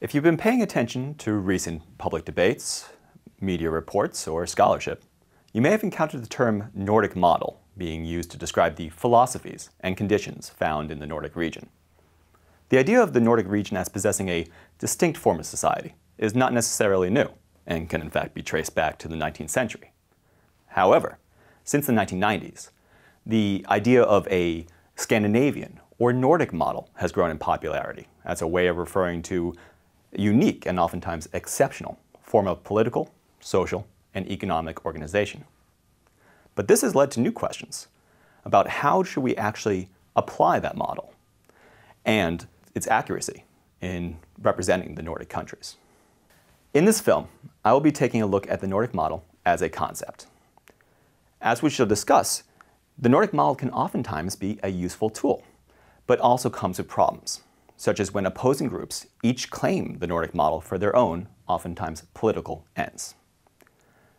If you've been paying attention to recent public debates, media reports, or scholarship, you may have encountered the term Nordic model being used to describe the philosophies and conditions found in the Nordic region. The idea of the Nordic region as possessing a distinct form of society is not necessarily new, and can in fact be traced back to the 19th century. However, since the 1990s, the idea of a Scandinavian or Nordic model has grown in popularity as a way of referring to unique and oftentimes exceptional form of political, social, and economic organization. But this has led to new questions about how should we actually apply that model and its accuracy in representing the Nordic countries. In this film, I will be taking a look at the Nordic model as a concept. As we shall discuss, the Nordic model can oftentimes be a useful tool, but also comes with problems such as when opposing groups each claim the Nordic model for their own, oftentimes political, ends.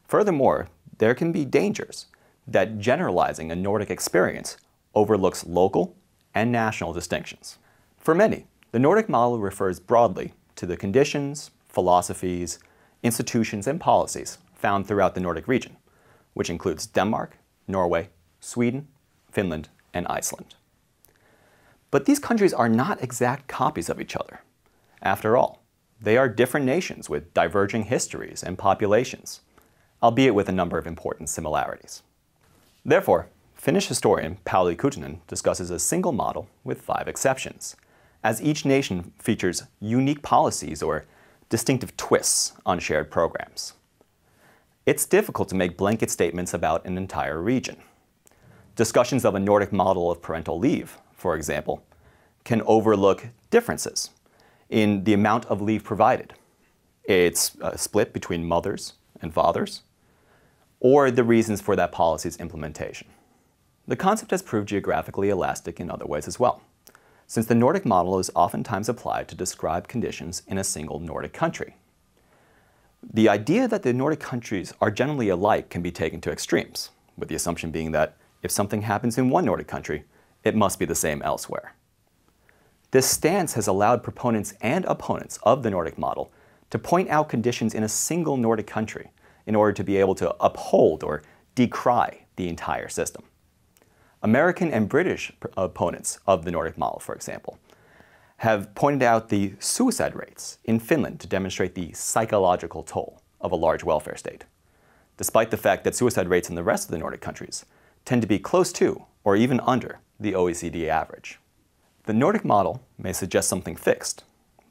Furthermore, there can be dangers that generalizing a Nordic experience overlooks local and national distinctions. For many, the Nordic model refers broadly to the conditions, philosophies, institutions, and policies found throughout the Nordic region, which includes Denmark, Norway, Sweden, Finland, and Iceland. But these countries are not exact copies of each other. After all, they are different nations with diverging histories and populations, albeit with a number of important similarities. Therefore, Finnish historian Pauli Kutinen discusses a single model with five exceptions, as each nation features unique policies or distinctive twists on shared programs. It's difficult to make blanket statements about an entire region. Discussions of a Nordic model of parental leave for example, can overlook differences in the amount of leave provided. It's a uh, split between mothers and fathers, or the reasons for that policy's implementation. The concept has proved geographically elastic in other ways as well, since the Nordic model is oftentimes applied to describe conditions in a single Nordic country. The idea that the Nordic countries are generally alike can be taken to extremes, with the assumption being that if something happens in one Nordic country, it must be the same elsewhere. This stance has allowed proponents and opponents of the Nordic model to point out conditions in a single Nordic country in order to be able to uphold or decry the entire system. American and British opponents of the Nordic model, for example, have pointed out the suicide rates in Finland to demonstrate the psychological toll of a large welfare state, despite the fact that suicide rates in the rest of the Nordic countries tend to be close to or even under the OECD average. The Nordic model may suggest something fixed,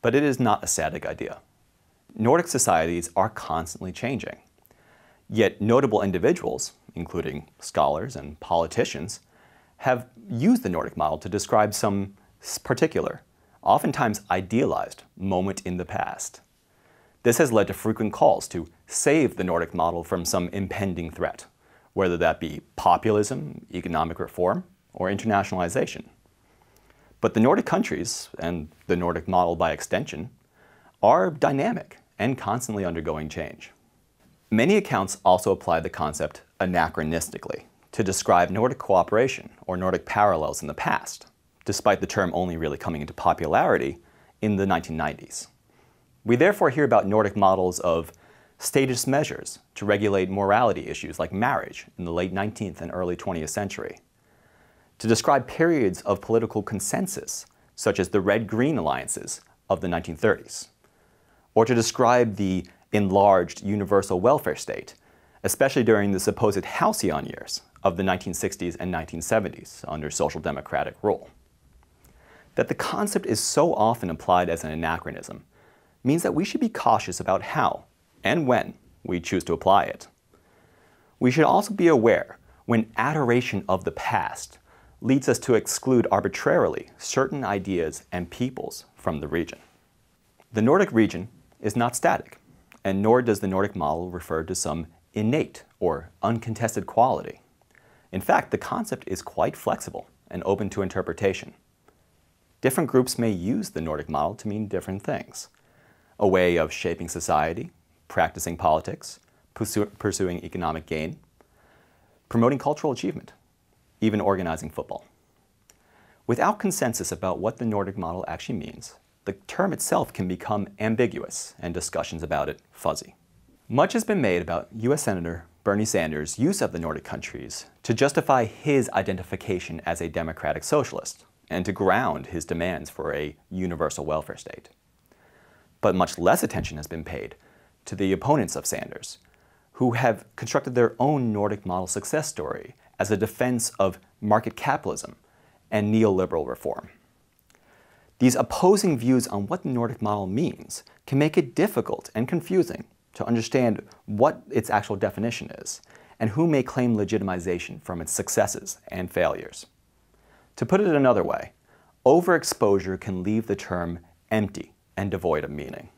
but it is not a static idea. Nordic societies are constantly changing. Yet notable individuals, including scholars and politicians, have used the Nordic model to describe some particular, oftentimes idealized, moment in the past. This has led to frequent calls to save the Nordic model from some impending threat, whether that be populism, economic reform, or internationalization. But the Nordic countries, and the Nordic model by extension, are dynamic and constantly undergoing change. Many accounts also apply the concept anachronistically to describe Nordic cooperation or Nordic parallels in the past, despite the term only really coming into popularity in the 1990s. We therefore hear about Nordic models of statist measures to regulate morality issues like marriage in the late 19th and early 20th century, to describe periods of political consensus, such as the red-green alliances of the 1930s, or to describe the enlarged universal welfare state, especially during the supposed halcyon years of the 1960s and 1970s under social democratic rule. That the concept is so often applied as an anachronism means that we should be cautious about how and when we choose to apply it. We should also be aware when adoration of the past leads us to exclude arbitrarily certain ideas and peoples from the region. The Nordic region is not static, and nor does the Nordic model refer to some innate or uncontested quality. In fact, the concept is quite flexible and open to interpretation. Different groups may use the Nordic model to mean different things. A way of shaping society, practicing politics, pursuing economic gain, promoting cultural achievement, even organizing football. Without consensus about what the Nordic model actually means, the term itself can become ambiguous and discussions about it fuzzy. Much has been made about US Senator Bernie Sanders' use of the Nordic countries to justify his identification as a democratic socialist and to ground his demands for a universal welfare state. But much less attention has been paid to the opponents of Sanders, who have constructed their own Nordic model success story as a defense of market capitalism and neoliberal reform. These opposing views on what the Nordic model means can make it difficult and confusing to understand what its actual definition is and who may claim legitimization from its successes and failures. To put it another way, overexposure can leave the term empty and devoid of meaning.